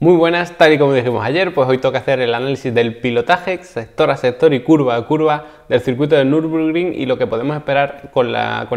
Muy buenas, tal y como dijimos ayer, pues hoy toca hacer el análisis del pilotaje sector a sector y curva a curva del circuito de Nürburgring y lo que podemos esperar con,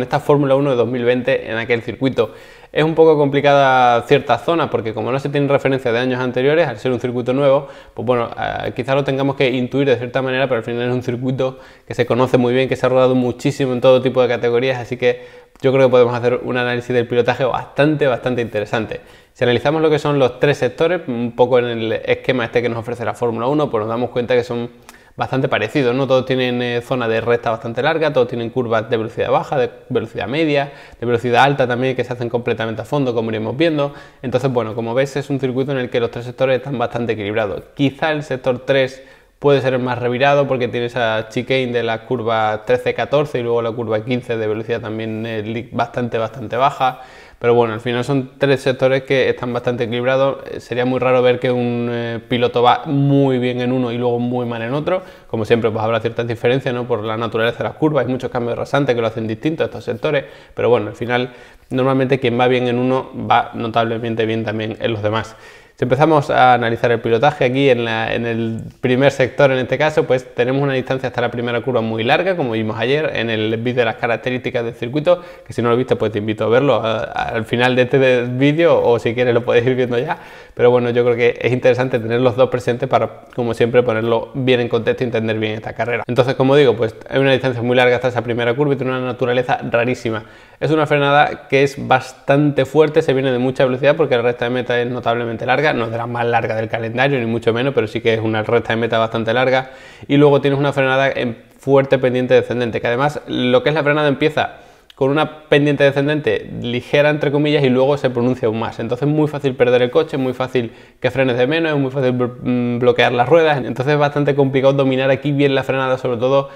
esta Fórmula 1 de 2020 en aquel circuito. Es un poco complicada cierta zona porque como no se tienen referencia de años anteriores, al ser un circuito nuevo, pues bueno, eh, quizás lo tengamos que intuir de cierta manera, pero al final es un circuito que se conoce muy bien, que se ha rodado muchísimo en todo tipo de categorías, así que yo creo que podemos hacer un análisis del pilotaje bastante, bastante interesante. Si analizamos lo que son los tres sectores, un poco en el esquema este que nos ofrece la Fórmula 1, pues nos damos cuenta que son bastante parecidos, ¿no? Todos tienen eh, zonas de recta bastante larga, todos tienen curvas de velocidad baja, de velocidad media, de velocidad alta también, que se hacen completamente a fondo, como iremos viendo. Entonces, bueno, como ves, es un circuito en el que los tres sectores están bastante equilibrados. Quizá el sector 3 puede ser el más revirado porque tiene esa chicane de la curva 13-14 y luego la curva 15 de velocidad también eh, bastante, bastante baja. Pero bueno, al final son tres sectores que están bastante equilibrados. Eh, sería muy raro ver que un eh, piloto va muy bien en uno y luego muy mal en otro. Como siempre, pues habrá ciertas diferencias ¿no? por la naturaleza de las curvas. Hay muchos cambios rasantes que lo hacen distintos estos sectores. Pero bueno, al final, normalmente quien va bien en uno va notablemente bien también en los demás. Si empezamos a analizar el pilotaje aquí en, el primer sector, en este caso, pues tenemos una distancia hasta la primera curva muy larga, como vimos ayer en el vídeo de las características del circuito, que si no lo viste, pues te invito a verlo al final de este vídeo o si quieres lo podéis ir viendo ya. Pero bueno, yo creo que es interesante tener los dos presentes para, como siempre, ponerlo bien en contexto y entender bien esta carrera. Entonces, como digo, pues hay una distancia muy larga hasta esa primera curva y tiene una naturaleza rarísima. Es una frenada que es bastante fuerte, se viene de mucha velocidad porque la recta de meta es notablemente larga, no es de la más larga del calendario, ni mucho menos, pero sí que es una recta de meta bastante larga. Y luego tienes una frenada en fuerte pendiente descendente, que además lo que es la frenada empieza con una pendiente descendente ligera entre comillas y luego se pronuncia aún más. Entonces es muy fácil perder el coche, muy fácil que frenes de menos, es muy fácil mm, bloquear las ruedas. Entonces es bastante complicado dominar aquí bien la frenada, sobre todo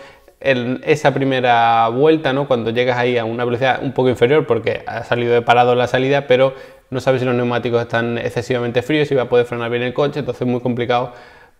en esa primera vuelta, ¿no? cuando llegas ahí a una velocidad un poco inferior porque ha salido de parado la salida, pero no sabes si los neumáticos están excesivamente fríos, si va a poder frenar bien el coche, entonces es muy complicado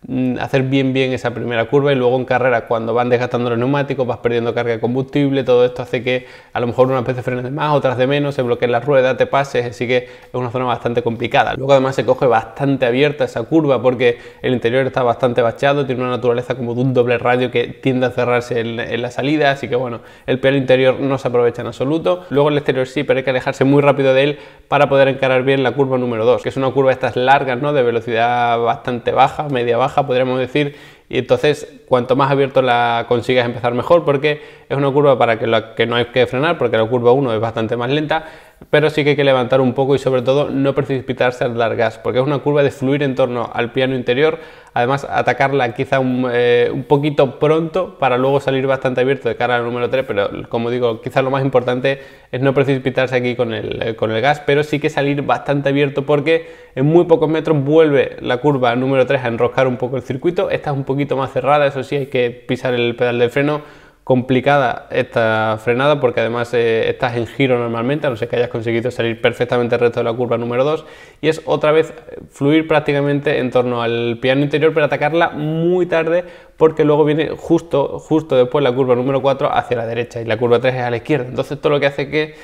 Mm, hacer bien bien esa primera curva y luego en carrera cuando van desgastando los neumáticos vas perdiendo carga de combustible, todo esto hace que a lo mejor unas veces frenes de más, otras de menos, se bloquee la rueda te pases, así que es una zona bastante complicada. Luego además se coge bastante abierta esa curva porque el interior está bastante bachado tiene una naturaleza como de un doble radio que tiende a cerrarse en, la salida, así que bueno, el peor interior no se aprovecha en absoluto. Luego el exterior sí, pero hay que alejarse muy rápido de él para poder encarar bien la curva número 2, que es una curva estas largas, ¿no? De velocidad bastante baja, media baja podríamos decir, y entonces cuanto más abierto la consigas empezar mejor porque es una curva para que, la que no hay que frenar porque la curva 1 es bastante más lenta, pero sí que hay que levantar un poco y sobre todo no precipitarse al dar gas, porque es una curva de fluir en torno al piano interior, además atacarla quizá un, eh, poquito pronto para luego salir bastante abierto de cara al número 3, pero como digo, quizá lo más importante es no precipitarse aquí eh, con el, gas, pero sí que salir bastante abierto porque en muy pocos metros vuelve la curva número 3 a enroscar un poco el circuito, esta es un poquito más cerrada, eso sí hay que pisar el pedal de freno, complicada esta frenada porque además eh, estás en giro normalmente, a no ser que hayas conseguido salir perfectamente recto de la curva número 2 y es otra vez eh, fluir prácticamente en torno al piano interior pero atacarla muy tarde porque luego viene justo, justo después la curva número 4 hacia la derecha y la curva 3 es a la izquierda, entonces todo lo que hace que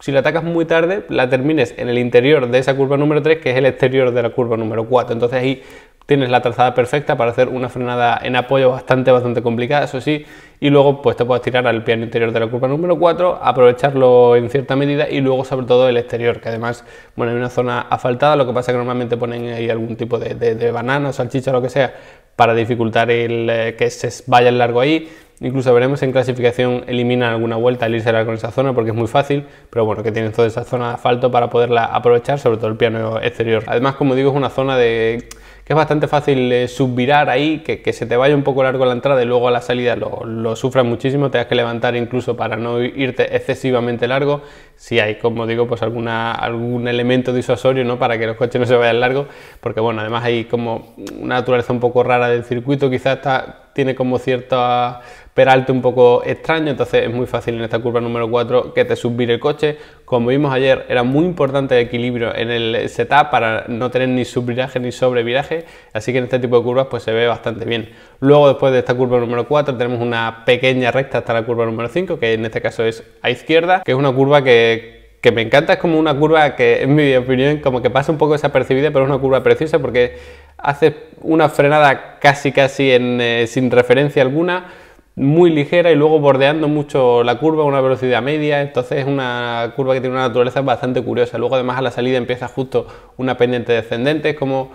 si la atacas muy tarde, la termines en el interior de esa curva número 3, que es el exterior de la curva número 4. Entonces ahí tienes la trazada perfecta para hacer una frenada en apoyo bastante, bastante complicada, eso sí, y luego pues te puedes tirar al piano interior de la curva número 4, aprovecharlo en cierta medida y luego sobre todo el exterior, que además, bueno, hay una zona asfaltada, lo que pasa es que normalmente ponen ahí algún tipo de, banana, salchicha, o lo que sea, para dificultar el eh, que se vaya el largo ahí. Incluso veremos en clasificación eliminan alguna vuelta al irse con esa zona porque es muy fácil, pero bueno, que tienen toda esa zona de asfalto para poderla aprovechar, sobre todo el piano exterior. Además, como digo, es una zona de es bastante fácil subirar eh, subvirar ahí, que, se te vaya un poco largo la entrada y luego a la salida lo, lo sufras muchísimo, te has que levantar incluso para no irte excesivamente largo si hay, como digo, pues alguna, algún elemento disuasorio ¿no? para que los coches no se vayan largo porque bueno, además hay como una naturaleza un poco rara del circuito, quizás está, tiene como cierto peralte un poco extraño, entonces es muy fácil en esta curva número 4 que te subir el coche. Como vimos ayer, era muy importante el equilibrio en el setup para no tener ni subviraje ni sobreviraje, así que en este tipo de curvas pues se ve bastante bien. Luego después de esta curva número 4 tenemos una pequeña recta hasta la curva número 5, que en este caso es a izquierda, que es una curva que que, me encanta, es como una curva que, en mi opinión, como que pasa un poco desapercibida, pero es una curva preciosa porque hace una frenada casi casi en, eh, sin referencia alguna, muy ligera y luego bordeando mucho la curva a una velocidad media, entonces es una curva que tiene una naturaleza bastante curiosa. Luego además a la salida empieza justo una pendiente descendente, es como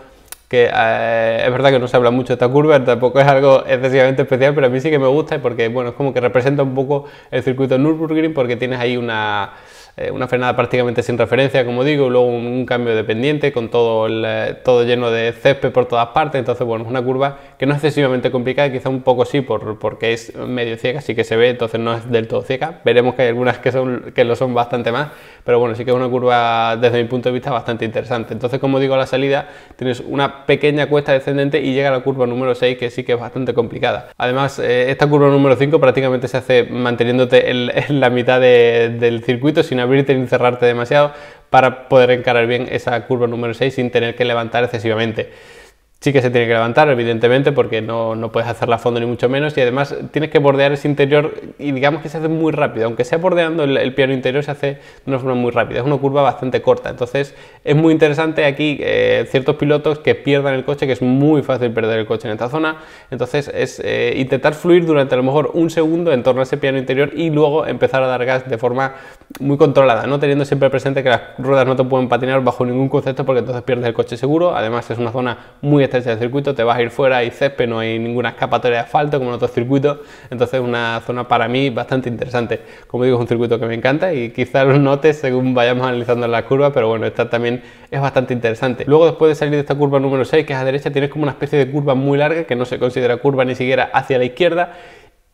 que eh, es verdad que no se habla mucho de esta curva, tampoco es algo excesivamente especial, pero a mí sí que me gusta porque bueno, es como que representa un poco el circuito Nürburgring porque tienes ahí una eh, una frenada prácticamente sin referencia, como digo, luego un, cambio de pendiente con todo, eh, todo lleno de césped por todas partes. Entonces, bueno, es una curva que no es excesivamente complicada, quizá un poco sí, porque es medio ciega, sí que se ve, entonces no es del todo ciega. Veremos que hay algunas que, son, que lo son bastante más, pero bueno, sí que es una curva desde mi punto de vista bastante interesante. Entonces, como digo, a la salida tienes una pequeña cuesta descendente y llega a la curva número 6, que sí que es bastante complicada. Además, eh, esta curva número 5 prácticamente se hace manteniéndote en, la mitad del circuito sin abrirte ni cerrarte demasiado para poder encarar bien esa curva número 6 sin tener que levantar excesivamente sí que se tiene que levantar, evidentemente, porque no, puedes hacerla a fondo ni mucho menos. Y además tienes que bordear ese interior y digamos que se hace muy rápido. Aunque sea bordeando el, piano interior, se hace de una forma muy rápida. Es una curva bastante corta. Entonces es muy interesante aquí eh, ciertos pilotos que pierdan el coche, que es muy fácil perder el coche en esta zona. Entonces es eh, intentar fluir durante a lo mejor un segundo en torno a ese piano interior y luego empezar a dar gas de forma muy controlada, no teniendo siempre presente que las ruedas no te pueden patinar bajo ningún concepto porque entonces pierdes el coche seguro. Además es una zona muy está circuito, te vas a ir fuera, y césped, no hay ninguna escapatoria de asfalto como en otros circuitos, entonces es una zona para mí bastante interesante. Como digo, es un circuito que me encanta y quizás lo notes según vayamos analizando la curva, pero bueno, esta también es bastante interesante. Luego después de salir de esta curva número 6, que es a derecha, tienes como una especie de curva muy larga que no se considera curva ni siquiera hacia la izquierda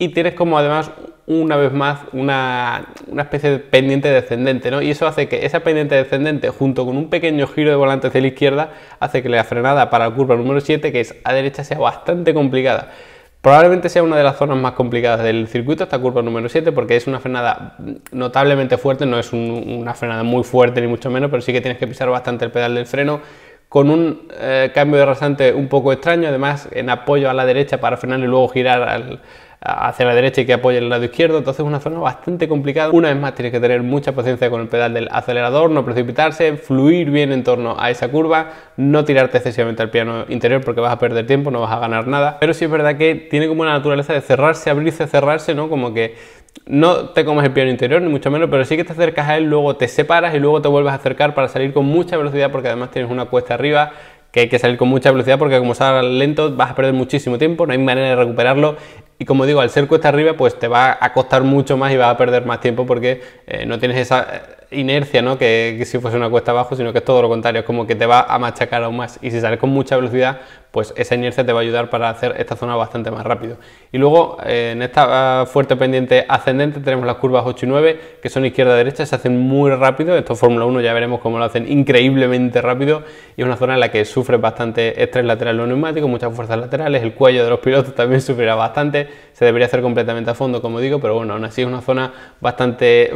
y tienes como además una vez más una, especie de pendiente descendente, ¿no? Y eso hace que esa pendiente descendente junto con un pequeño giro de volante hacia la izquierda hace que la frenada para la curva número 7, que es a derecha, sea bastante complicada. Probablemente sea una de las zonas más complicadas del circuito, esta curva número 7, porque es una frenada notablemente fuerte, no es una frenada muy fuerte ni mucho menos, pero sí que tienes que pisar bastante el pedal del freno, con un eh, cambio de rasante un poco extraño, además en apoyo a la derecha para frenar y luego girar al, hacia la derecha y que apoye el lado izquierdo, entonces es una zona bastante complicada. Una vez más tienes que tener mucha paciencia con el pedal del acelerador, no precipitarse, fluir bien en torno a esa curva, no tirarte excesivamente al piano interior porque vas a perder tiempo, no vas a ganar nada, pero sí es verdad que tiene como una naturaleza de cerrarse, abrirse, cerrarse, ¿no? Como que no te comes el piano interior, ni mucho menos, pero sí que te acercas a él, luego te separas y luego te vuelves a acercar para salir con mucha velocidad porque además tienes una cuesta arriba que hay que salir con mucha velocidad porque como salgas lento vas a perder muchísimo tiempo, no hay manera de recuperarlo y como digo, al ser cuesta arriba pues te va a costar mucho más y vas a perder más tiempo porque eh, no tienes esa inercia, ¿no? Que, si fuese una cuesta abajo, sino que es todo lo contrario, es como que te va a machacar aún más. Y si sales con mucha velocidad, pues esa inercia te va a ayudar para hacer esta zona bastante más rápido. Y luego eh, en esta ah, fuerte pendiente ascendente tenemos las curvas 8 y 9, que son izquierda-derecha, se hacen muy rápido. Esto Fórmula 1 ya veremos cómo lo hacen increíblemente rápido. Y es una zona en la que sufre bastante estrés lateral los neumáticos, muchas fuerzas laterales, el cuello de los pilotos también sufrirá bastante. Se debería hacer completamente a fondo, como digo, pero bueno, aún así es una zona bastante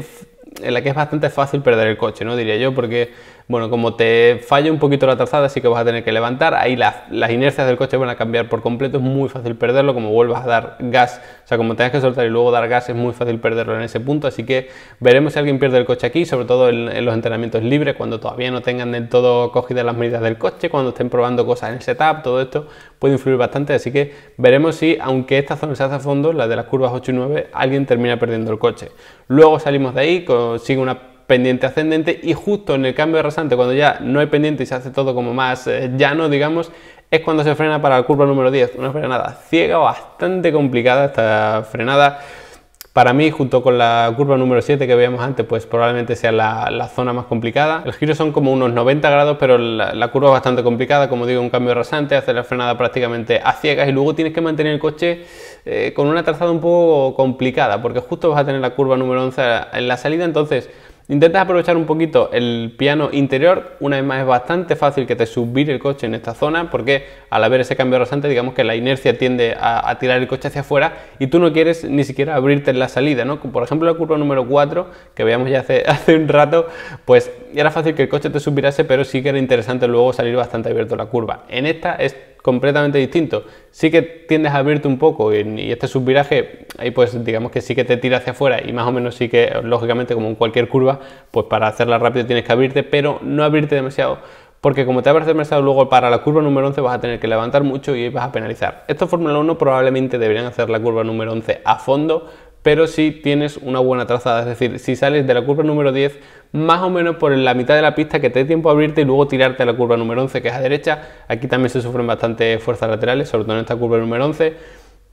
en la que es bastante fácil perder el coche, ¿no? Diría yo, porque bueno, como te falla un poquito la trazada, así que vas a tener que levantar. Ahí las, inercias del coche van a cambiar por completo, es muy fácil perderlo. Como vuelvas a dar gas, o sea, como tengas que soltar y luego dar gas, es muy fácil perderlo en ese punto. Así que veremos si alguien pierde el coche aquí, sobre todo en, los entrenamientos libres, cuando todavía no tengan del todo cogidas las medidas del coche, cuando estén probando cosas en el setup, todo esto puede influir bastante. Así que veremos si, aunque esta zona se hace a fondo, la de las curvas 8 y 9, alguien termina perdiendo el coche. Luego salimos de ahí, sigue una pendiente ascendente y justo en el cambio de rasante, cuando ya no hay pendiente y se hace todo como más eh, llano, digamos, es cuando se frena para la curva número 10. Una frenada ciega, bastante complicada esta frenada. Para mí, junto con la curva número 7 que veíamos antes, pues probablemente sea la, zona más complicada. Los giros son como unos 90 grados, pero la, curva es bastante complicada. Como digo, un cambio de rasante, hace la frenada prácticamente a ciegas y luego tienes que mantener el coche eh, con una trazada un poco complicada, porque justo vas a tener la curva número 11 en la salida, entonces intentas aprovechar un poquito el piano interior, una vez más es bastante fácil que te subir el coche en esta zona porque al haber ese cambio rasante digamos que la inercia tiende a, tirar el coche hacia afuera y tú no quieres ni siquiera abrirte en la salida, ¿no? Por ejemplo la curva número 4 que veíamos ya hace, hace un rato, pues era fácil que el coche te subirase pero sí que era interesante luego salir bastante abierto la curva. En esta es completamente distinto. Sí que tiendes a abrirte un poco y, este subviraje, ahí pues digamos que sí que te tira hacia afuera y más o menos sí que, lógicamente, como en cualquier curva, pues para hacerla rápido tienes que abrirte, pero no abrirte demasiado. Porque como te abres demasiado luego para la curva número 11 vas a tener que levantar mucho y vas a penalizar. Estos Fórmula 1 probablemente deberían hacer la curva número 11 a fondo pero si tienes una buena trazada, es decir, si sales de la curva número 10 más o menos por la mitad de la pista que te dé tiempo a abrirte y luego tirarte a la curva número 11 que es a derecha, aquí también se sufren bastante fuerzas laterales, sobre todo en esta curva número 11,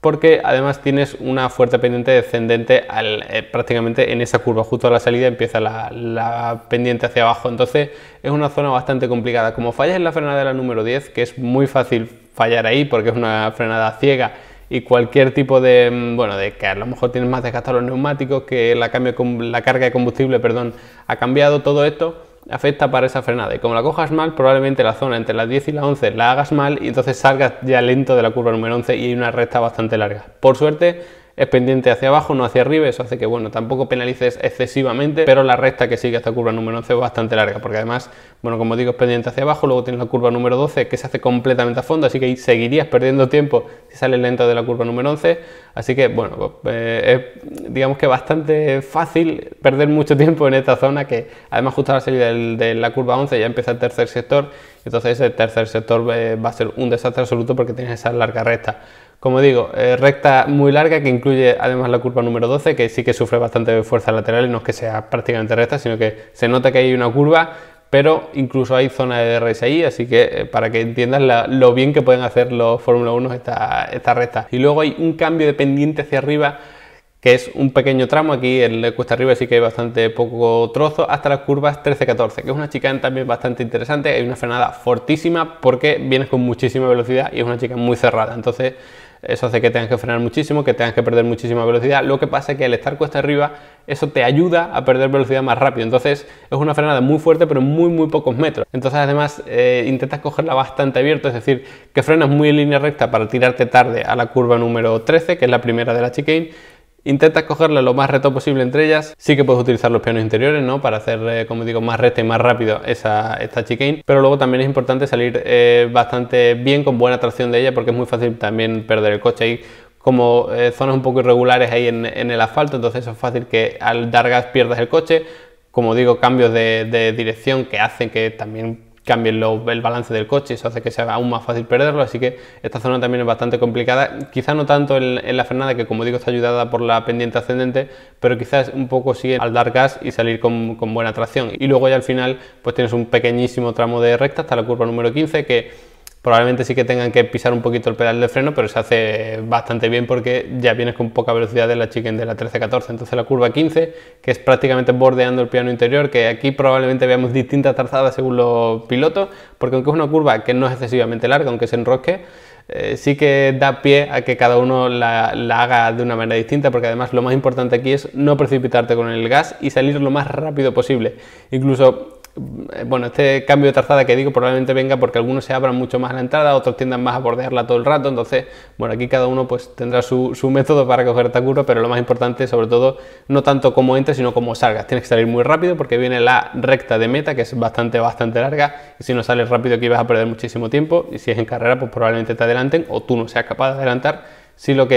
porque además tienes una fuerte pendiente descendente eh, prácticamente en esa curva, justo a la salida empieza la, la pendiente hacia abajo, entonces es una zona bastante complicada. Como fallas en la frenada de la número 10, que es muy fácil fallar ahí porque es una frenada ciega, y cualquier tipo de, mm, bueno, de que a lo mejor tienes más desgastados los neumáticos, que la, cambio, la carga de combustible, perdón, ha cambiado, todo esto afecta para esa frenada. Y como la cojas mal, probablemente la zona entre las 10 y las 11 la hagas mal y entonces salgas ya lento de la curva número 11 y hay una recta bastante larga. Por suerte, es pendiente hacia abajo, no hacia arriba, eso hace que, bueno, tampoco penalices excesivamente, pero la recta que sigue esta curva número 11 es bastante larga, porque además, bueno, como digo, es pendiente hacia abajo, luego tienes la curva número 12 que se hace completamente a fondo, así que seguirías perdiendo tiempo si sales lento de la curva número 11, así que, bueno, pues, eh, es, digamos que bastante fácil perder mucho tiempo en esta zona, que además justo a la salida de la curva 11 ya empieza el tercer sector, entonces el tercer sector eh, va a ser un desastre absoluto porque tienes esa larga recta. Como digo, eh, recta muy larga que incluye además la curva número 12 que sí que sufre bastante fuerza lateral no es que sea prácticamente recta, sino que se nota que hay una curva pero incluso hay zona de ahí, así que eh, para que entiendas lo bien que pueden hacer los Fórmula 1 esta, esta recta. Y luego hay un cambio de pendiente hacia arriba que es un pequeño tramo, aquí en cuesta arriba sí que hay bastante poco trozo, hasta las curvas 13-14, que es una chicane también bastante interesante, hay una frenada fortísima porque vienes con muchísima velocidad y es una chicane muy cerrada, entonces eso hace que tengas que frenar muchísimo, que tengas que perder muchísima velocidad, lo que pasa es que al estar cuesta arriba eso te ayuda a perder velocidad más rápido, entonces es una frenada muy fuerte pero muy muy pocos metros, entonces además eh, intentas cogerla bastante abierto, es decir, que frenas muy en línea recta para tirarte tarde a la curva número 13, que es la primera de la chicane, Intenta cogerle lo más reto posible entre ellas. Sí que puedes utilizar los pianos interiores, ¿no? Para hacer, eh, como digo, más recta y más rápido esa, esta chicane. Pero luego también es importante salir eh, bastante bien con buena tracción de ella porque es muy fácil también perder el coche. ahí como eh, zonas un poco irregulares ahí en, el asfalto, entonces es fácil que al dar gas pierdas el coche. Como digo, cambios de, de dirección que hacen que también cambien el balance del coche, eso hace que sea aún más fácil perderlo, así que esta zona también es bastante complicada, quizá no tanto en, la frenada, que como digo está ayudada por la pendiente ascendente, pero quizás un poco sigue al dar gas y salir con, con buena tracción. Y luego ya al final pues tienes un pequeñísimo tramo de recta hasta la curva número 15 que probablemente sí que tengan que pisar un poquito el pedal de freno, pero se hace bastante bien porque ya vienes con poca velocidad de la chicken de la 13-14. Entonces la curva 15, que es prácticamente bordeando el piano interior, que aquí probablemente veamos distintas trazadas según los pilotos, porque aunque es una curva que no es excesivamente larga, aunque se enrosque, eh, sí que da pie a que cada uno la, la, haga de una manera distinta, porque además lo más importante aquí es no precipitarte con el gas y salir lo más rápido posible. Incluso eh, bueno, este cambio de trazada que digo probablemente venga porque algunos se abran mucho más a la entrada, otros tiendan más a bordearla todo el rato, entonces, bueno, aquí cada uno pues tendrá su, su método para coger curva, pero lo más importante, sobre todo, no tanto como entres, sino como salgas. Tienes que salir muy rápido porque viene la recta de meta, que es bastante, bastante larga, y si no sales rápido aquí vas a perder muchísimo tiempo, y si es en carrera, pues probablemente te adelanten o tú no seas capaz de adelantar si lo lo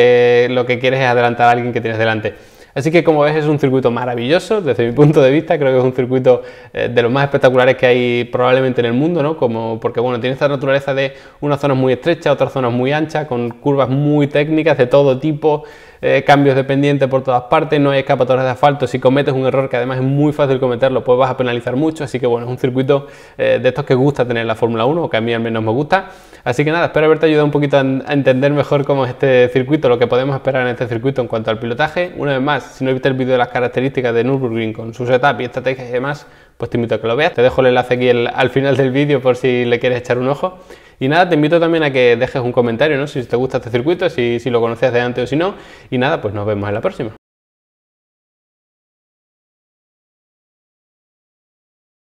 que quieres es adelantar a alguien que tienes delante. Así que como ves es un circuito maravilloso, desde mi punto de vista creo que es un circuito eh, de los más espectaculares que hay probablemente en el mundo, ¿no? Como porque bueno, tiene esta naturaleza de unas zonas muy estrechas, otras zonas muy anchas, con curvas muy técnicas de todo tipo, eh, cambios de pendiente por todas partes, no hay escapatorias de asfalto, si cometes un error que además es muy fácil cometerlo, pues vas a penalizar mucho, así que bueno, es un circuito eh, de estos que gusta tener la Fórmula 1, o que a mí al menos me gusta. Así que nada, espero haberte ayudado un poquito a entender mejor cómo es este circuito, lo que podemos esperar en este circuito en cuanto al pilotaje. Una vez más, si no viste el vídeo de las características de Nürburgring con sus setup y estrategias y demás, pues te invito a que lo veas. Te dejo el enlace aquí al final del vídeo por si le quieres echar un ojo. Y nada, te invito también a que dejes un comentario, ¿no? Si te gusta este circuito, si, si lo conocías de antes o si no. Y nada, pues nos vemos en la próxima.